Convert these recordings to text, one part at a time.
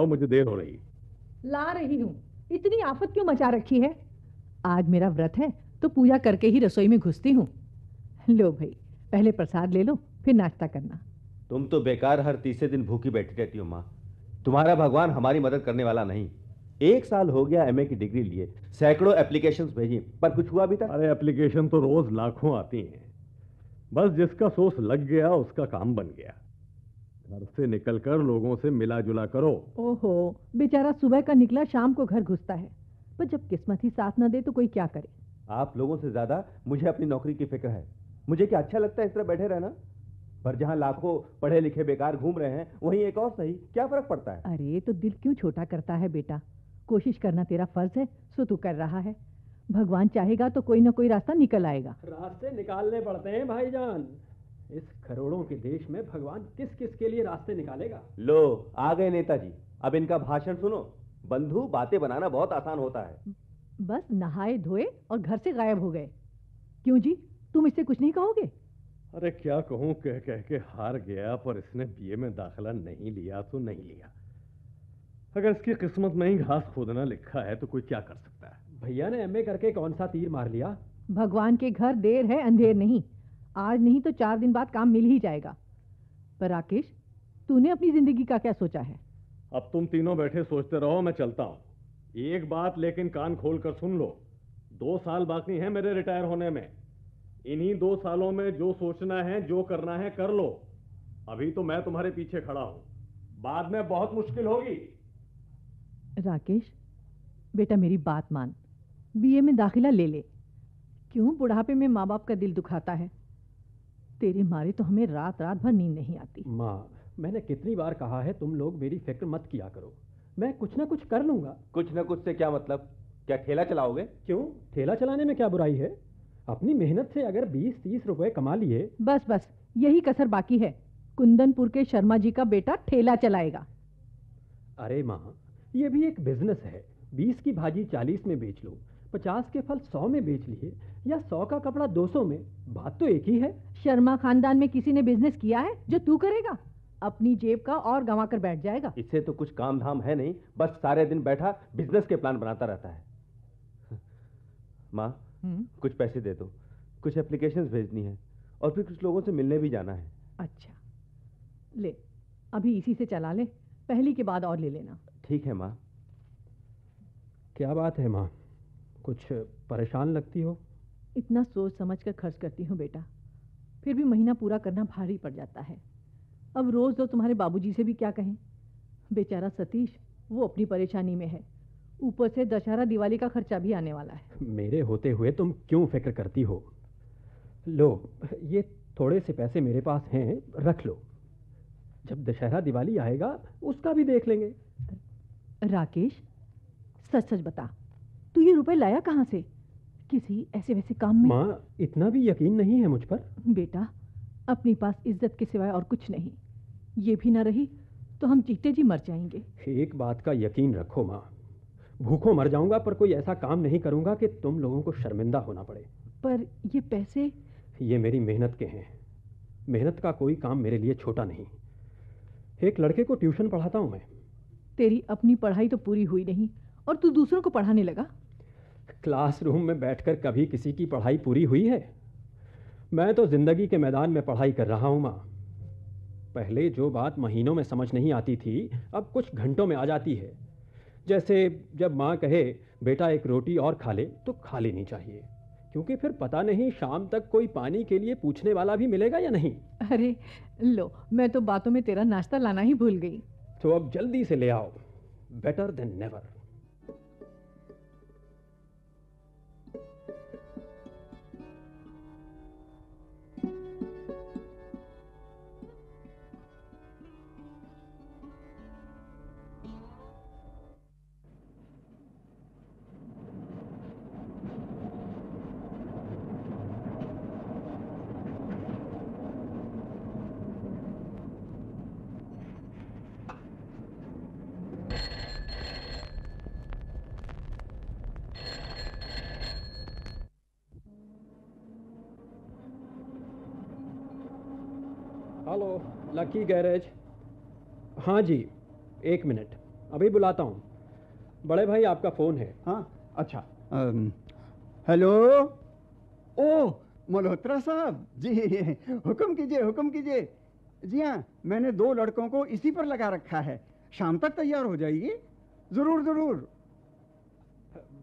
आओ मुझे देर हो रही ला रही हूँ इतनी आफत क्यों मचा रखी है आज मेरा व्रत है तो पूजा करके ही रसोई में घुसती हूँ लो भाई पहले प्रसाद ले लो फिर नाश्ता करना तुम तो बेकार हर तीसरे दिन भूखी बैठी रहती हो माँ तुम्हारा भगवान हमारी मदद करने वाला नहीं एक साल हो गया एमए की डिग्री लिए सैकड़ों एप्लीकेशन भेजी पर कुछ हुआ भी था अरे एप्लीकेशन तो रोज लाखों आती हैं बस जिसका सोर्स लग गया उसका काम बन गया घर से निकलकर लोगों से मिला जुला करो ओहो बेचारा सुबह का निकला शाम को घर घुसता है पर जब किस्मत ही साथ ना दे तो कोई क्या करे आप लोगों से ज्यादा मुझे अपनी नौकरी की फिक्र है मुझे क्या अच्छा लगता है इस तरह बैठे रहना पर जहाँ लाखों पढ़े लिखे बेकार घूम रहे हैं वहीं एक और सही क्या फर्क पड़ता है अरे तो दिल क्यों छोटा करता है बेटा कोशिश करना तेरा फर्ज है सो तू कर रहा है भगवान चाहेगा तो कोई ना कोई रास्ता निकल आएगा रास्ते निकालने पड़ते हैं भाईजान इस करोड़ों के देश में भगवान किस किस के लिए रास्ते निकालेगा लो आ गए नेताजी अब इनका भाषण सुनो बंधु बातें बनाना बहुत आसान होता है बस नहाए धोए और घर से गायब हो गए क्यों जी तुम इससे कुछ नहीं कहोगे अरे क्या कहूँ कह कह के हार गया पर इसने बीए में दाखिला नहीं लिया तो नहीं लिया अगर इसकी किस्मत में ही घास खोदना लिखा है तो कोई क्या कर सकता है भैया ने एमए करके कौन सा तीर मार लिया भगवान के घर देर है अंधेर नहीं आज नहीं तो चार दिन बाद काम मिल ही जाएगा पर राकेश तूने अपनी जिंदगी का क्या सोचा है अब तुम तीनों बैठे सोचते रहो मैं चलता हूँ एक बात लेकिन कान खोल कर सुन लो दो साल बाकी है मेरे रिटायर होने में इन्हीं दो सालों में जो सोचना है जो करना है कर लो अभी तो मैं तुम्हारे पीछे खड़ा हूँ बाद में बहुत मुश्किल होगी राकेश बेटा मेरी बात मान बीए में दाखिला ले ले क्यों बुढ़ापे में माँ बाप का दिल दुखाता है तेरे मारे तो हमें रात रात भर नींद नहीं आती माँ मैंने कितनी बार कहा है तुम लोग मेरी फिक्र मत किया करो मैं कुछ ना कुछ कर लूंगा कुछ ना कुछ से क्या मतलब क्या ठेला चलाओगे क्यों ठेला चलाने में क्या बुराई है अपनी मेहनत से अगर बीस तीस रुपए कमा लिए बस बस यही कसर बाकी है कुंदनपुर के शर्मा जी का बेटा ठेला चलाएगा अरे माँ ये भी एक बिजनेस है बीस की भाजी चालीस में बेच लो पचास के फल सौ में बेच लिए या सौ का कपड़ा दो सौ में बात तो एक ही है शर्मा खानदान में किसी ने बिजनेस किया है जो तू करेगा अपनी जेब का और गंवा कर बैठ जाएगा इससे तो कुछ काम धाम है नहीं बस सारे दिन बैठा बिजनेस के प्लान बनाता रहता है माँ हम्म? कुछ पैसे दे दो कुछ एप्लीकेशन भेजनी है और फिर कुछ लोगों से मिलने भी जाना है अच्छा ले अभी इसी से चला ले पहली के बाद और ले लेना ठीक है माँ क्या बात है माँ कुछ परेशान लगती हो इतना सोच समझ कर खर्च करती हूँ बेटा फिर भी महीना पूरा करना भारी पड़ जाता है अब रोज़ तो तुम्हारे बाबूजी से भी क्या कहें बेचारा सतीश वो अपनी परेशानी में है ऊपर से दशहरा दिवाली का खर्चा भी आने वाला है मेरे होते हुए तुम क्यों फिक्र करती हो लो ये थोड़े से पैसे मेरे पास हैं रख लो जब दशहरा दिवाली आएगा उसका भी देख लेंगे राकेश सच सच बता तू ये रुपए लाया कहाँ से किसी ऐसे वैसे काम में माँ इतना भी यकीन नहीं है मुझ पर बेटा अपने पास इज्जत के सिवाय और कुछ नहीं ये भी ना रही तो हम जीते जी मर जाएंगे एक बात का यकीन रखो माँ भूखों मर जाऊंगा पर कोई ऐसा काम नहीं करूंगा कि तुम लोगों को शर्मिंदा होना पड़े पर ये पैसे ये मेरी मेहनत के हैं मेहनत का कोई काम मेरे लिए छोटा नहीं एक लड़के को ट्यूशन पढ़ाता हूँ मैं तेरी अपनी पढ़ाई तो पूरी हुई नहीं और तू दूसरों को पढ़ाने लगा क्लासरूम में बैठकर कभी किसी की पढ़ाई पूरी हुई है मैं तो ज़िंदगी के मैदान में पढ़ाई कर रहा हूँ माँ पहले जो बात महीनों में समझ नहीं आती थी अब कुछ घंटों में आ जाती है जैसे जब माँ कहे बेटा एक रोटी और खा ले तो खा लेनी चाहिए क्योंकि फिर पता नहीं शाम तक कोई पानी के लिए पूछने वाला भी मिलेगा या नहीं अरे लो मैं तो बातों में तेरा नाश्ता लाना ही भूल गई तो अब जल्दी से ले आओ better than never hello lucky garage हाँ जी एक मिनट अभी बुलाता हूँ बड़े भाई आपका फ़ोन है हाँ अच्छा हेलो ओ मल्होत्रा साहब जी हुक्म कीजिए हुक्म कीजिए जी हाँ मैंने दो लड़कों को इसी पर लगा रखा है शाम तक तैयार हो जाइए ज़रूर ज़रूर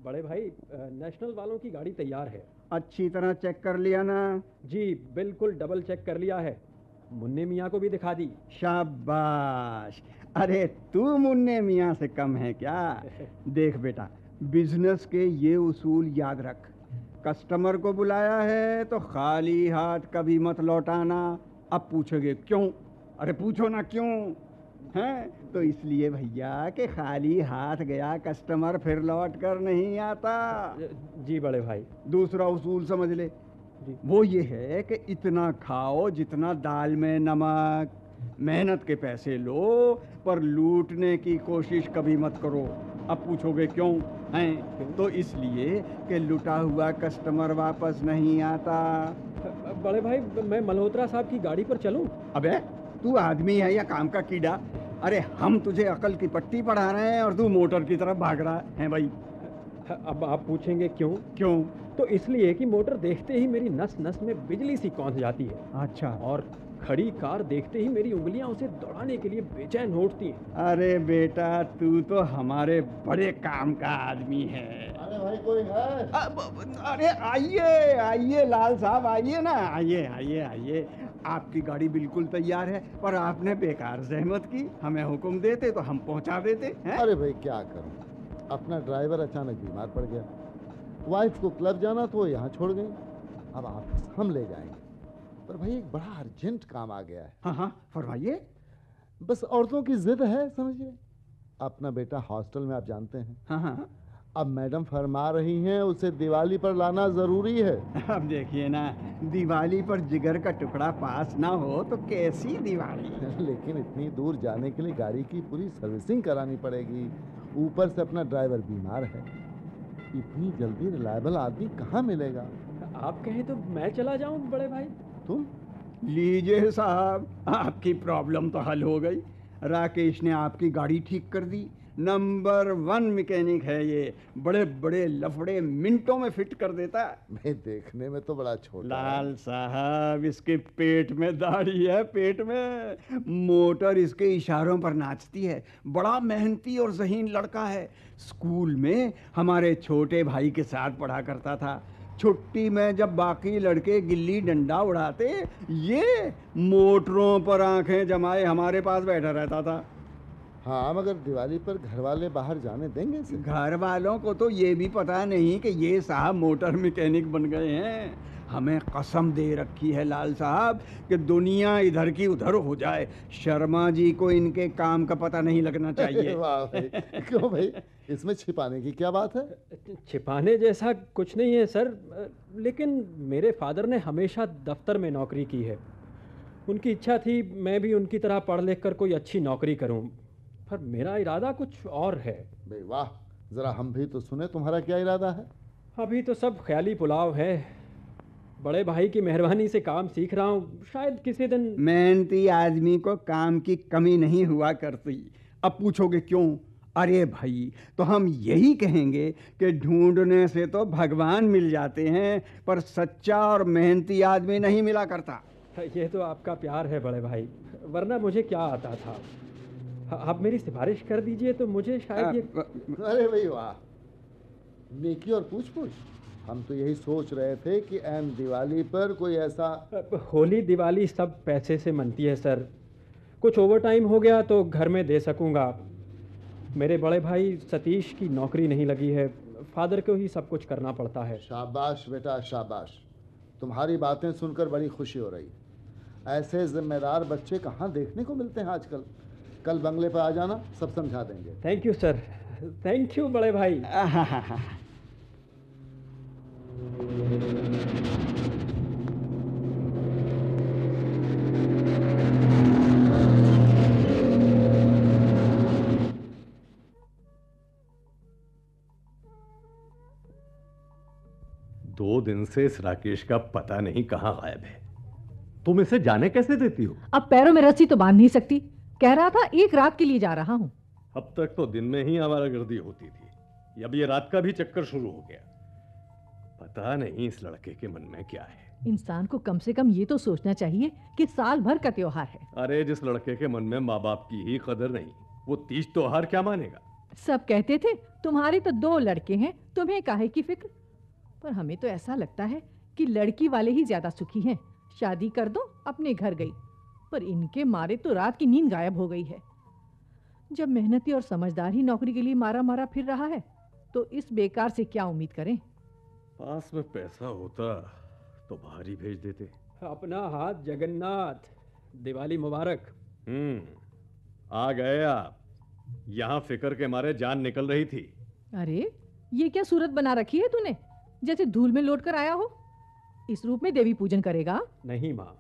बड़े भाई नेशनल वालों की गाड़ी तैयार है अच्छी तरह चेक कर लिया ना जी बिल्कुल डबल चेक कर लिया है मुन्ने मियाँ को भी दिखा दी शाबाश अरे तू मुन्ने मियाँ से कम है क्या देख बेटा बिजनेस के ये उसूल याद रख कस्टमर को बुलाया है तो खाली हाथ कभी मत लौटाना अब पूछोगे क्यों अरे पूछो ना क्यों हैं तो इसलिए भैया कि खाली हाथ गया कस्टमर फिर लौट कर नहीं आता जी बड़े भाई दूसरा उसूल समझ ले वो ये है कि इतना खाओ जितना दाल में नमक मेहनत के पैसे लो पर लूटने की कोशिश कभी मत करो अब पूछोगे क्यों हैं तो इसलिए कि लुटा हुआ कस्टमर वापस नहीं आता बड़े भाई मैं मल्होत्रा साहब की गाड़ी पर चलूं अबे तू आदमी है या काम का कीड़ा अरे हम तुझे अकल की पट्टी पढ़ा रहे हैं और तू मोटर की तरफ भाग रहा है भाई अब आप पूछेंगे क्यों क्यों तो इसलिए कि मोटर देखते ही मेरी नस नस में बिजली सी कौन जाती है अच्छा और खड़ी कार देखते ही मेरी उंगलियां उसे दौड़ाने के लिए बेचैन उठती हैं अरे बेटा तू तो हमारे बड़े काम का आदमी है अरे भाई कोई है अब, अरे आइए आइए लाल साहब आइए ना आइए आइए आइए आपकी गाड़ी बिल्कुल तैयार है पर आपने बेकार जहमत की हमें हुक्म देते तो हम पहुंचा देते हैं अरे भाई क्या करूं अपना ड्राइवर अचानक बीमार पड़ गया वाइफ को क्लब जाना तो वो यहाँ छोड़ गई अब आप हम ले जाएंगे पर भाई एक बड़ा अर्जेंट काम आ गया है हाँ हाँ फरमाइए बस औरतों की जिद है समझिए अपना बेटा हॉस्टल में आप जानते हैं हाँ हाँ, हाँ। अब मैडम फरमा रही हैं उसे दिवाली पर लाना ज़रूरी है अब देखिए ना दिवाली पर जिगर का टुकड़ा पास ना हो तो कैसी दिवाली लेकिन इतनी दूर जाने के लिए गाड़ी की पूरी सर्विसिंग करानी पड़ेगी ऊपर से अपना ड्राइवर बीमार है इतनी जल्दी रिलायबल आदमी कहाँ मिलेगा आप कहें तो मैं चला जाऊं बड़े भाई तुम लीजिए साहब आपकी प्रॉब्लम तो हल हो गई राकेश ने आपकी गाड़ी ठीक कर दी नंबर वन मैकेनिक है ये बड़े बड़े लफड़े मिनटों में फिट कर देता है मैं देखने में तो बड़ा छोटा लाल साहब इसके पेट में दाढ़ी है पेट में मोटर इसके इशारों पर नाचती है बड़ा मेहनती और जहीन लड़का है स्कूल में हमारे छोटे भाई के साथ पढ़ा करता था छुट्टी में जब बाकी लड़के गिल्ली डंडा उड़ाते ये मोटरों पर आंखें जमाए हमारे पास बैठा रहता था हाँ मगर दिवाली पर घर वाले बाहर जाने देंगे घर वालों को तो ये भी पता नहीं कि ये साहब मोटर मैकेनिक बन गए हैं हमें कसम दे रखी है लाल साहब कि दुनिया इधर की उधर हो जाए शर्मा जी को इनके काम का पता नहीं लगना चाहिए भाई। क्यों भाई इसमें छिपाने की क्या बात है छिपाने जैसा कुछ नहीं है सर लेकिन मेरे फादर ने हमेशा दफ्तर में नौकरी की है उनकी इच्छा थी मैं भी उनकी तरह पढ़ लिख कर कोई अच्छी नौकरी करूं पर मेरा इरादा कुछ और है वाह जरा हम भी तो सुने तुम्हारा क्या इरादा है अभी तो सब ख्याली पुलाव है बड़े भाई की मेहरबानी से काम सीख रहा हूँ शायद किसी दिन मेहनती आदमी को काम की कमी नहीं हुआ करती अब पूछोगे क्यों अरे भाई तो हम यही कहेंगे कि ढूंढने से तो भगवान मिल जाते हैं पर सच्चा और मेहनती आदमी नहीं मिला करता ये तो आपका प्यार है बड़े भाई वरना मुझे क्या आता था हाँ, आप मेरी सिफारिश कर दीजिए तो मुझे शायद हाँ, ये अरे भाई वाह नेकी और पूछ पूछ हम तो यही सोच रहे थे कि एम दिवाली पर कोई ऐसा होली दिवाली सब पैसे से मनती है सर कुछ ओवर टाइम हो गया तो घर में दे सकूँगा मेरे बड़े भाई सतीश की नौकरी नहीं लगी है फादर को ही सब कुछ करना पड़ता है शाबाश बेटा शाबाश तुम्हारी बातें सुनकर बड़ी खुशी हो रही ऐसे जिम्मेदार बच्चे कहाँ देखने को मिलते हैं आजकल कल बंगले पर आ जाना सब समझा देंगे thank you sir thank you बड़े भाई दो दिन से इस राकेश का पता नहीं कहां गायब है तुम इसे जाने कैसे देती हो अब पैरों में रस्सी तो बांध नहीं सकती कह रहा था एक रात के लिए जा रहा हूँ अब तक तो दिन में ही गर्दी होती थी अब ये रात का भी चक्कर शुरू हो गया पता नहीं इस लड़के के मन में क्या है इंसान को कम से कम ये तो सोचना चाहिए कि साल भर का त्योहार है अरे जिस लड़के के मन में माँ बाप की ही कदर नहीं वो तीज त्योहार क्या मानेगा सब कहते थे तुम्हारे तो दो लड़के हैं तुम्हें काहे की फिक्र पर हमें तो ऐसा लगता है कि लड़की वाले ही ज्यादा सुखी हैं शादी कर दो अपने घर गई पर इनके मारे तो रात की नींद गायब हो गई है जब मेहनती और समझदार ही नौकरी के लिए मारा मारा फिर रहा है तो इस बेकार से क्या उम्मीद करें पास में पैसा होता तो भारी भेज देते अपना हाथ जगन्नाथ दिवाली मुबारक हम्म आ गए आप यहाँ फिकर के मारे जान निकल रही थी अरे ये क्या सूरत बना रखी है तूने जैसे धूल में लौट कर आया हो इस रूप में देवी पूजन करेगा नहीं माँ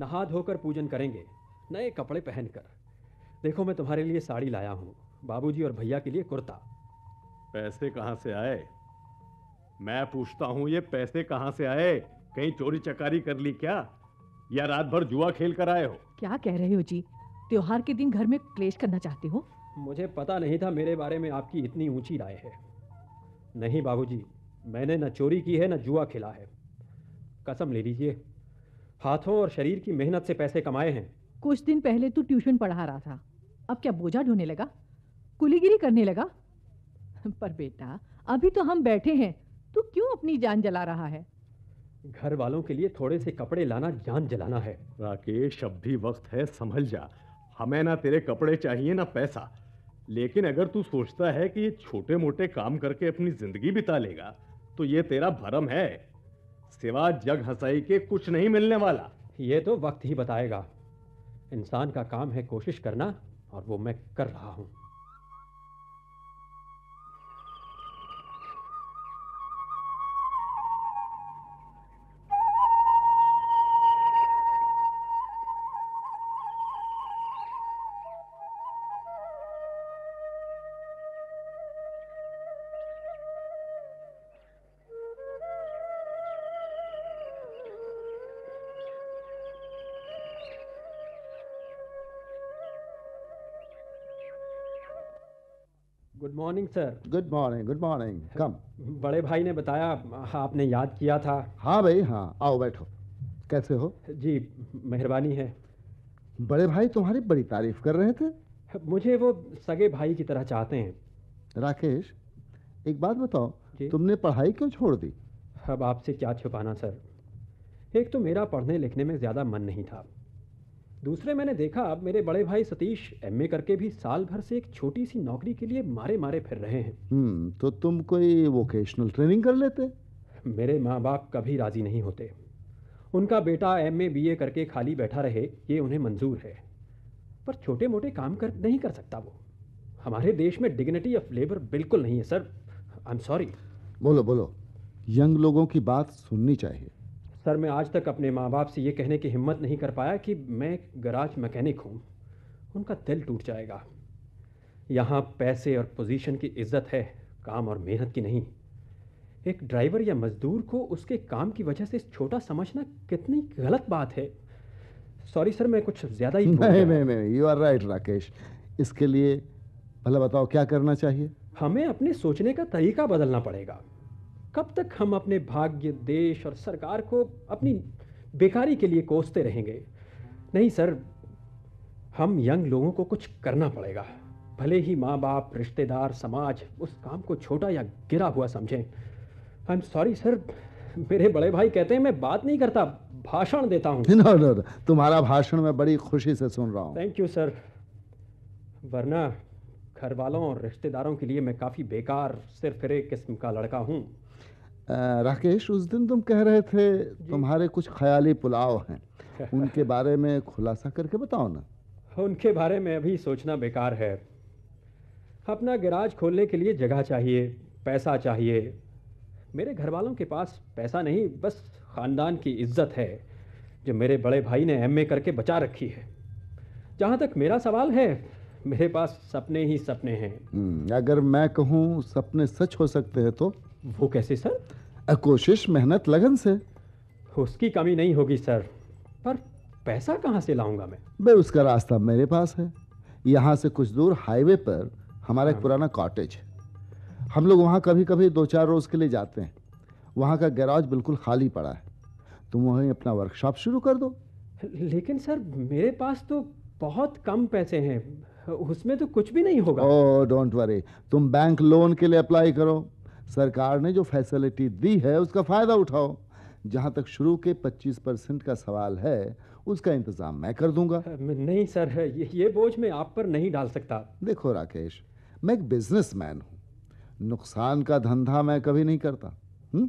नहा धोकर पूजन करेंगे नए कपड़े पहनकर देखो मैं तुम्हारे लिए साड़ी लाया हूँ बाबूजी और भैया के लिए कुर्ता पैसे कहाँ से आए मैं पूछता हूँ ये पैसे कहाँ से आए कहीं चोरी चकारी कर ली क्या या रात भर जुआ खेल कर आए हो क्या कह रहे हो जी त्योहार के दिन घर में क्लेश करना चाहते हो मुझे पता नहीं था मेरे बारे में आपकी इतनी ऊंची राय है नहीं बाबूजी मैंने न चोरी की है न जुआ खेला है कसम ले लीजिए हाथों और शरीर की मेहनत से पैसे कमाए हैं कुछ दिन पहले तू ट्यूशन पढ़ा रहा था अब क्या बोझा ढोने लगा कुलीगिरी करने लगा पर बेटा अभी तो हम बैठे हैं तू क्यों अपनी जान जला रहा है घर वालों के लिए थोड़े से कपड़े लाना जान जलाना है राकेश अब भी वक्त है संभल जा हमें ना तेरे कपड़े चाहिए ना पैसा लेकिन अगर तू सोचता है कि ये छोटे मोटे काम करके अपनी जिंदगी बिता लेगा तो ये तेरा भरम है सिवा जग हसाई के कुछ नहीं मिलने वाला ये तो वक्त ही बताएगा इंसान का काम है कोशिश करना और वो मैं कर रहा हूं good morning sir good morning good morning कम बड़े भाई ने बताया आपने याद किया था हाँ भाई हाँ आओ बैठो कैसे हो जी मेहरबानी है बड़े भाई तुम्हारी बड़ी तारीफ कर रहे थे मुझे वो सगे भाई की तरह चाहते हैं राकेश एक बात बताओ जी? तुमने पढ़ाई क्यों छोड़ दी अब आपसे क्या छुपाना सर एक तो मेरा पढ़ने लिखने में ज़्यादा मन नहीं था दूसरे मैंने देखा अब मेरे बड़े भाई सतीश एमए करके भी साल भर से एक छोटी सी नौकरी के लिए मारे मारे फिर रहे हैं हम्म, तो तुम कोई वोकेशनल ट्रेनिंग कर लेते मेरे माँ बाप कभी राजी नहीं होते उनका बेटा एम ए बी ए करके खाली बैठा रहे ये उन्हें मंजूर है पर छोटे मोटे काम कर नहीं कर सकता वो हमारे देश में डिग्निटी ऑफ लेबर बिल्कुल नहीं है सर आई एम सॉरी बोलो बोलो यंग लोगों की बात सुननी चाहिए सर मैं आज तक अपने माँ बाप से ये कहने की हिम्मत नहीं कर पाया कि मैं गराज मैकेनिक हूँ उनका दिल टूट जाएगा यहाँ पैसे और पोजीशन की इज्जत है काम और मेहनत की नहीं एक ड्राइवर या मजदूर को उसके काम की वजह से छोटा समझना कितनी गलत बात है सॉरी सर मैं कुछ ज़्यादा ही नहीं नहीं नहीं यू आर राइट राकेश इसके लिए भला बताओ क्या करना चाहिए हमें अपने सोचने का तरीका बदलना पड़ेगा कब तक हम अपने भाग्य देश और सरकार को अपनी बेकारी के लिए कोसते रहेंगे नहीं सर हम यंग लोगों को कुछ करना पड़ेगा भले ही माँ बाप रिश्तेदार समाज उस काम को छोटा या गिरा हुआ समझें आई एम सॉरी सर मेरे बड़े भाई कहते हैं मैं बात नहीं करता भाषण देता हूँ no, no. तुम्हारा भाषण मैं बड़ी खुशी से सुन रहा हूँ थैंक यू सर वरना घर वालों और रिश्तेदारों के लिए मैं काफ़ी बेकार सिर फिरे किस्म का लड़का हूँ राकेश उस दिन तुम कह रहे थे तुम्हारे कुछ ख्याली पुलाव हैं उनके बारे में खुलासा करके बताओ ना उनके बारे में अभी सोचना बेकार है अपना गैराज खोलने के लिए जगह चाहिए पैसा चाहिए मेरे घर वालों के पास पैसा नहीं बस ख़ानदान की इज्जत है जो मेरे बड़े भाई ने एम करके बचा रखी है जहाँ तक मेरा सवाल है मेरे पास सपने ही सपने हैं हम्म, अगर मैं कहूँ सपने सच हो सकते हैं तो वो कैसे सर कोशिश मेहनत लगन से उसकी कमी नहीं होगी सर पर पैसा कहाँ से लाऊंगा मैं भाई उसका रास्ता मेरे पास है यहाँ से कुछ दूर हाईवे पर हमारा एक हाँ। पुराना कॉटेज है हम लोग वहाँ कभी कभी दो चार रोज़ के लिए जाते हैं वहाँ का गैराज बिल्कुल खाली पड़ा है तुम वहीं अपना वर्कशॉप शुरू कर दो लेकिन सर मेरे पास तो बहुत कम पैसे हैं उसमें तो कुछ भी नहीं होगा ओ डोंट वरी तुम बैंक लोन के लिए अप्लाई करो सरकार ने जो फैसिलिटी दी है उसका फ़ायदा उठाओ जहाँ तक शुरू के 25 परसेंट का सवाल है उसका इंतज़ाम मैं कर दूंगा नहीं सर ये, ये बोझ मैं आप पर नहीं डाल सकता देखो राकेश मैं एक बिजनेसमैन हूँ नुकसान का धंधा मैं कभी नहीं करता हुँ?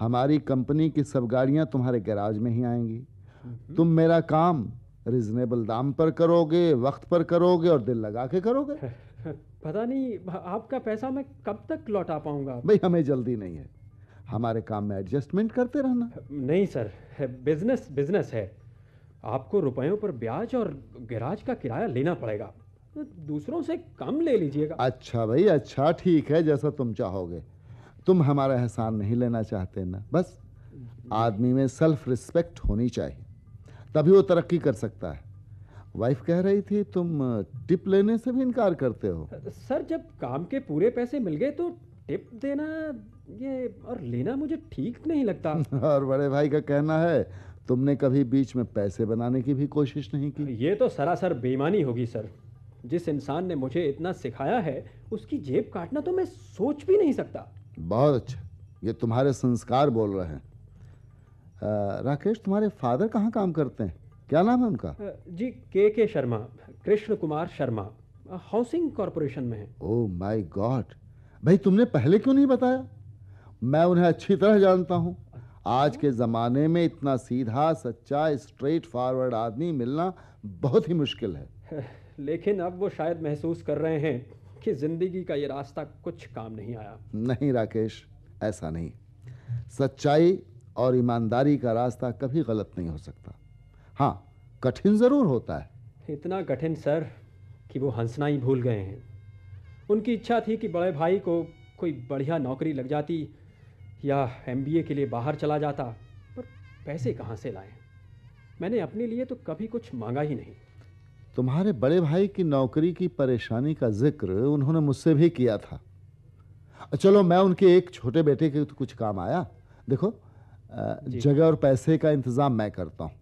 हमारी कंपनी की सब गाड़ियाँ तुम्हारे गैराज में ही आएंगी हम्म। तुम मेरा काम रिजनेबल दाम पर करोगे वक्त पर करोगे और दिल लगा के करोगे पता नहीं आपका पैसा मैं कब तक लौटा पाऊंगा भाई हमें जल्दी नहीं है हमारे काम में एडजस्टमेंट करते रहना नहीं सर बिजनेस बिजनेस है आपको रुपयों पर ब्याज और गैराज का किराया लेना पड़ेगा दूसरों से कम ले लीजिएगा अच्छा भाई अच्छा ठीक है जैसा तुम चाहोगे तुम हमारा एहसान नहीं लेना चाहते ना बस आदमी में सेल्फ रिस्पेक्ट होनी चाहिए तभी वो तरक्की कर सकता है वाइफ कह रही थी तुम टिप लेने से भी इनकार करते हो सर जब काम के पूरे पैसे मिल गए तो टिप देना ये और लेना मुझे ठीक नहीं लगता और बड़े भाई का कहना है तुमने कभी बीच में पैसे बनाने की भी कोशिश नहीं की ये तो सरासर बेईमानी होगी सर जिस इंसान ने मुझे इतना सिखाया है उसकी जेब काटना तो मैं सोच भी नहीं सकता बहुत अच्छा ये तुम्हारे संस्कार बोल रहे हैं राकेश तुम्हारे फादर कहाँ काम करते हैं क्या नाम है उनका जी K K Sharma Krishna Kumar Sharma housing corporation में है ओ माय गॉड भाई तुमने पहले क्यों नहीं बताया मैं उन्हें अच्छी तरह जानता हूँ आज के ज़माने में इतना सीधा सच्चा स्ट्रेट फॉरवर्ड आदमी मिलना बहुत ही मुश्किल है लेकिन अब वो शायद महसूस कर रहे हैं कि ज़िंदगी का ये रास्ता कुछ काम नहीं आया नहीं राकेश ऐसा नहीं सच्चाई और ईमानदारी का रास्ता कभी गलत नहीं हो सकता हाँ कठिन ज़रूर होता है इतना कठिन सर कि वो हंसना ही भूल गए हैं उनकी इच्छा थी कि बड़े भाई को कोई बढ़िया नौकरी लग जाती या एम के लिए बाहर चला जाता पर पैसे कहाँ से लाए मैंने अपने लिए तो कभी कुछ मांगा ही नहीं तुम्हारे बड़े भाई की नौकरी की परेशानी का जिक्र उन्होंने मुझसे भी किया था चलो मैं उनके एक छोटे बेटे के कुछ काम आया देखो जगह और पैसे का इंतज़ाम मैं करता हूँ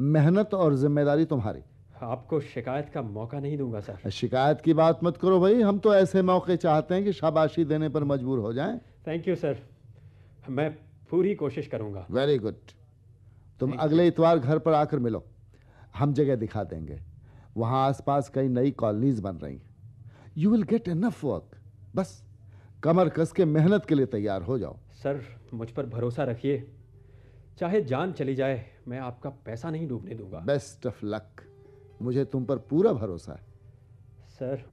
मेहनत और जिम्मेदारी तुम्हारी आपको शिकायत का मौका नहीं दूंगा सर शिकायत की बात मत करो भाई हम तो ऐसे मौके चाहते हैं कि शाबाशी देने पर मजबूर हो जाएं। थैंक यू सर मैं पूरी कोशिश करूंगा वेरी गुड तुम अगले इतवार घर पर आकर मिलो हम जगह दिखा देंगे वहां आसपास कई नई कॉलोनीज बन रही हैं you will get enough work बस कमर कस के मेहनत के लिए तैयार हो जाओ सर मुझ पर भरोसा रखिए चाहे जान चली जाए मैं आपका पैसा नहीं डूबने दूंगा बेस्ट ऑफ लक मुझे तुम पर पूरा भरोसा है सर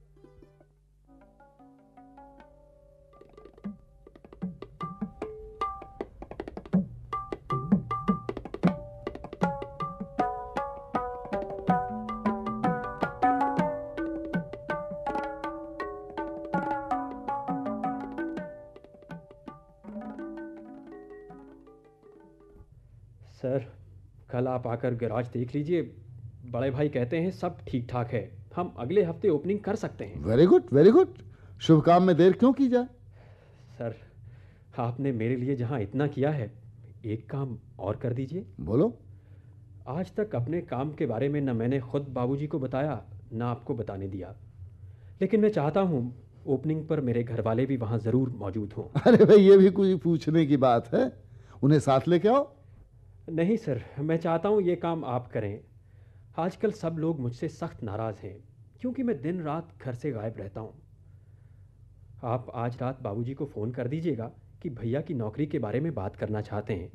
आप आकर गैराज देख लीजिए बड़े भाई कहते हैं सब ठीक ठाक है हम अगले हफ्ते ओपनिंग कर सकते हैं वेरी गुड वेरी गुड शुभ काम में देर क्यों की जाए सर आपने मेरे लिए जहाँ इतना किया है एक काम और कर दीजिए बोलो आज तक अपने काम के बारे में न मैंने खुद बाबूजी को बताया न आपको बताने दिया लेकिन मैं चाहता हूँ ओपनिंग पर मेरे घर वाले भी वहाँ ज़रूर मौजूद हों अरे भाई ये भी कोई पूछने की बात है उन्हें साथ लेके आओ नहीं सर मैं चाहता हूँ ये काम आप करें आजकल सब लोग मुझसे सख्त नाराज़ हैं क्योंकि मैं दिन रात घर से गायब रहता हूँ आप आज रात बाबूजी को फ़ोन कर दीजिएगा कि भैया की नौकरी के बारे में बात करना चाहते हैं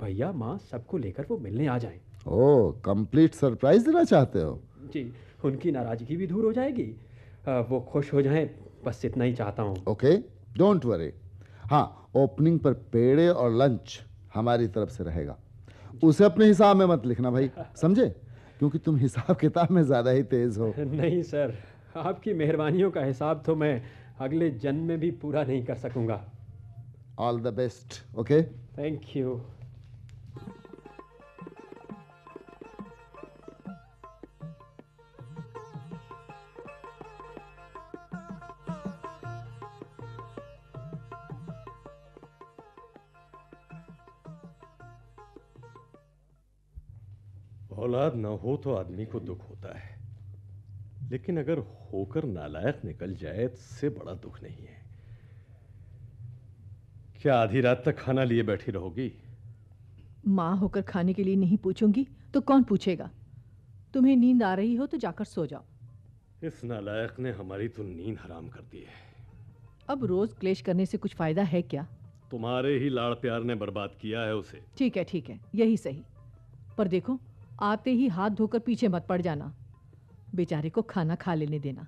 भैया माँ सबको लेकर वो मिलने आ जाएं। ओह कंप्लीट सरप्राइज देना चाहते हो जी उनकी नाराज़गी भी दूर हो जाएगी आ, वो खुश हो जाएं बस इतना ही चाहता हूँ ओके डोंट वरी हाँ ओपनिंग पर पेड़े और लंच हमारी तरफ से रहेगा उसे अपने हिसाब में मत लिखना भाई समझे क्योंकि तुम हिसाब किताब में ज़्यादा ही तेज़ हो नहीं सर आपकी मेहरबानियों का हिसाब तो मैं अगले जन्म में भी पूरा नहीं कर सकूंगा all the best okay thank you हो तो आदमी को दुख होता है लेकिन अगर होकर नालायक निकल जाए तो इससे बड़ा दुख नहीं है क्या आधी रात तक खाना लिए बैठी रहोगी माँ होकर खाने के लिए नहीं पूछूंगी तो कौन पूछेगा तुम्हें नींद आ रही हो तो जाकर सो जाओ इस नालायक ने हमारी तो नींद हराम कर दी है अब रोज क्लेश करने से कुछ फायदा है क्या तुम्हारे ही लाड़ प्यार ने बर्बाद किया है उसे ठीक है ठीक है यही सही पर देखो आते ही हाथ धोकर पीछे मत पड़ जाना बेचारे को खाना खा लेने देना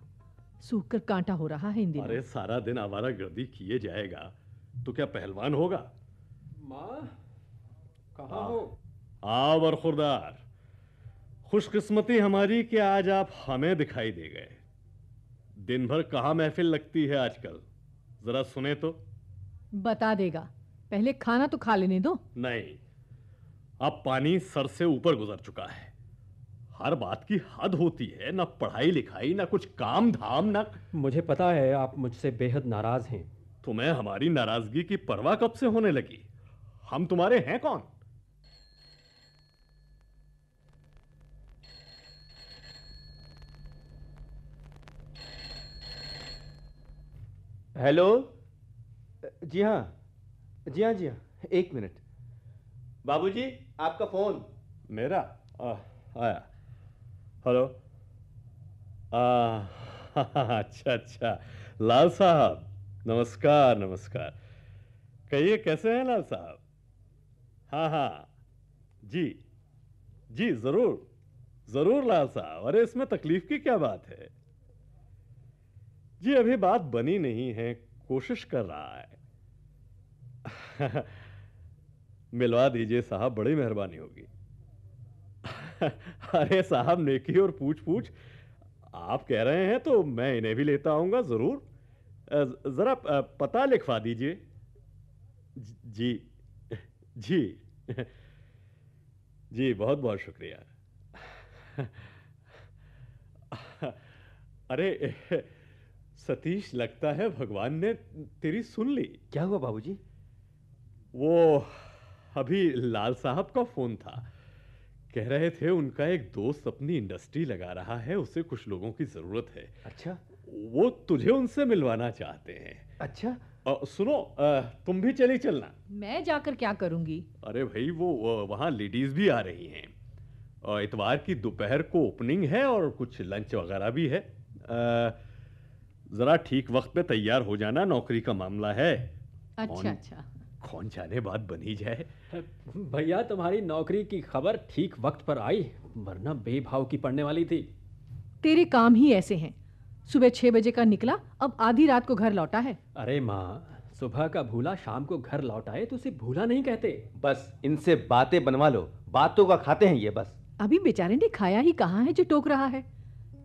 सूख कर कांटा हो रहा है इन दिनों अरे सारा दिन आवारा गर्दी किए जाएगा तो क्या पहलवान होगा माँ कहा हो आ बरखुरदार खुशकिस्मती हमारी कि आज आप हमें दिखाई दे गए दिन भर कहा महफिल लगती है आजकल जरा सुने तो बता देगा पहले खाना तो खा लेने दो नहीं अब पानी सर से ऊपर गुजर चुका है हर बात की हद होती है ना पढ़ाई लिखाई ना कुछ काम धाम ना मुझे पता है आप मुझसे बेहद नाराज हैं तुम्हें हमारी नाराजगी की परवाह कब से होने लगी हम तुम्हारे हैं कौन हेलो जी हाँ जी हाँ जी हाँ एक मिनट बाबूजी आपका फोन मेरा आया हेलो अच्छा अच्छा लाल साहब नमस्कार नमस्कार कहिए कैसे हैं लाल साहब हाँ हाँ जी जी ज़रूर ज़रूर लाल साहब अरे इसमें तकलीफ़ की क्या बात है जी अभी बात बनी नहीं है कोशिश कर रहा है मिलवा दीजिए साहब बड़ी मेहरबानी होगी अरे साहब नेकी और पूछ पूछ आप कह रहे हैं तो मैं इन्हें भी लेता आऊंगा ज़रूर ज़रा पता लिखवा दीजिए जी जी जी बहुत बहुत शुक्रिया अरे सतीश लगता है भगवान ने तेरी सुन ली क्या हुआ बाबूजी वो अभी लाल साहब का फोन था कह रहे थे उनका एक दोस्त अपनी इंडस्ट्री लगा रहा है उसे कुछ लोगों की जरूरत है अच्छा वो तुझे उनसे मिलवाना चाहते हैं अच्छा आ, सुनो आ, तुम भी चली चलना मैं जाकर क्या करूंगी अरे भाई वो वहाँ लेडीज भी आ रही हैं इतवार की दोपहर को ओपनिंग है और कुछ लंच वगैरह भी है आ, ज़रा ठीक वक्त पे तैयार हो जाना नौकरी का मामला है अच्छा अच्छा कौन जाने बात बनी जाए भैया तुम्हारी नौकरी की खबर ठीक वक्त पर आई वरना बेभाव की पड़ने वाली थी तेरे काम ही ऐसे हैं सुबह छह बजे का निकला अब आधी रात को घर लौटा है अरे माँ सुबह का भूला शाम को घर लौटाए तो उसे भूला नहीं कहते बस इनसे बातें बनवा लो बातों का खाते हैं ये बस अभी बेचारे ने खाया ही कहाँ है जो टोक रहा है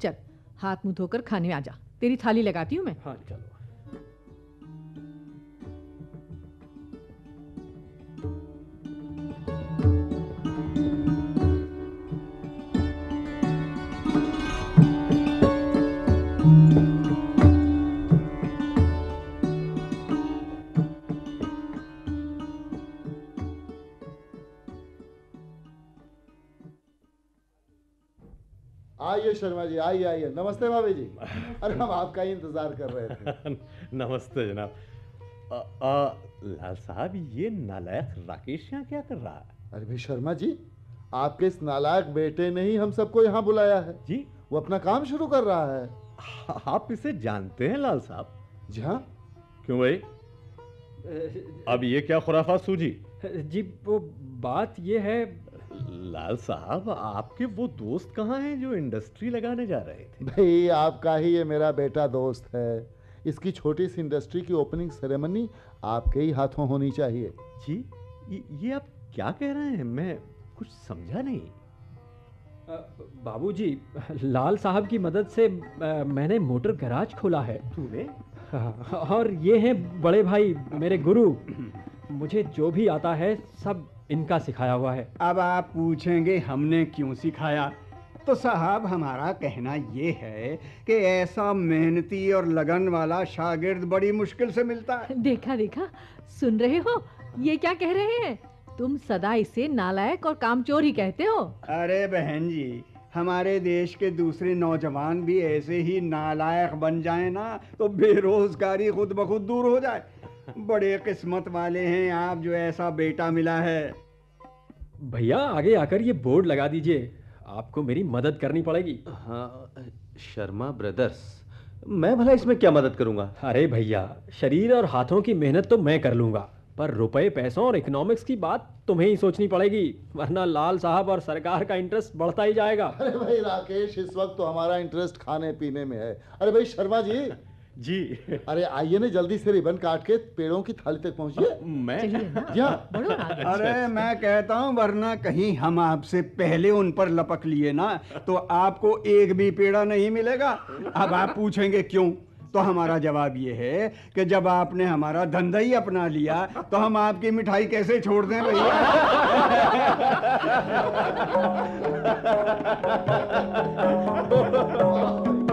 चल हाथ मुंह धोकर खाने आ जा तेरी थाली लगाती हूँ मैं हाँ चलो शर्मा जी आइए आइए नमस्ते भाभी जी अरे हम आपका ही इंतजार कर रहे थे नमस्ते जनाब लाल साहब ये नालायक राकेश यहाँ क्या कर रहा है अरे भाई शर्मा जी आपके इस नालायक बेटे ने ही हम सबको यहाँ बुलाया है जी वो अपना काम शुरू कर रहा है आप इसे जानते हैं लाल साहब जी हाँ क्यों भाई अब ये क्या खुराफा सूझी जी वो बात ये है लाल साहब आपके वो दोस्त कहाँ हैं जो इंडस्ट्री लगाने जा रहे थे भाई आपका ही ये मेरा बेटा दोस्त है इसकी छोटी सी इंडस्ट्री की ओपनिंग सेरेमनी आपके ही हाथों होनी चाहिए जी ये, आप क्या कह रहे हैं मैं कुछ समझा नहीं बाबूजी लाल साहब की मदद से मैंने मोटर गराज खोला है तूने और ये हैं बड़े भाई मेरे गुरु मुझे जो भी आता है सब इनका सिखाया हुआ है अब आप पूछेंगे हमने क्यों सिखाया तो साहब हमारा कहना ये है कि ऐसा मेहनती और लगन वाला शागिर्द बड़ी मुश्किल से मिलता है देखा देखा सुन रहे हो ये क्या कह रहे हैं तुम सदा इसे नालायक और कामचोर ही कहते हो अरे बहन जी हमारे देश के दूसरे नौजवान भी ऐसे ही नालायक बन जाए ना तो बेरोजगारी खुद ब खुद दूर हो जाए बड़े किस्मत वाले हैं आप जो ऐसा बेटा मिला है भैया आगे आकर ये बोर्ड लगा दीजिए आपको मेरी मदद करनी पड़ेगी हाँ शर्मा ब्रदर्स मैं भला इसमें क्या मदद करूंगा अरे भैया शरीर और हाथों की मेहनत तो मैं कर लूंगा पर रुपए पैसों और इकोनॉमिक्स की बात तुम्हें ही सोचनी पड़ेगी वरना लाल साहब और सरकार का इंटरेस्ट बढ़ता ही जाएगा अरे भाई राकेश इस वक्त तो हमारा इंटरेस्ट खाने पीने में है अरे भाई शर्मा जी जी अरे आइए ना जल्दी से रिबन काट के पेड़ों की थाली तक पहुंचिए मैं हाँ। अरे मैं कहता हूँ वरना कहीं हम आपसे पहले उन पर लपक लिए ना तो आपको एक भी पेड़ा नहीं मिलेगा अब आप पूछेंगे क्यों तो हमारा जवाब ये है कि जब आपने हमारा धंधा ही अपना लिया तो हम आपकी मिठाई कैसे छोड़ दें भैया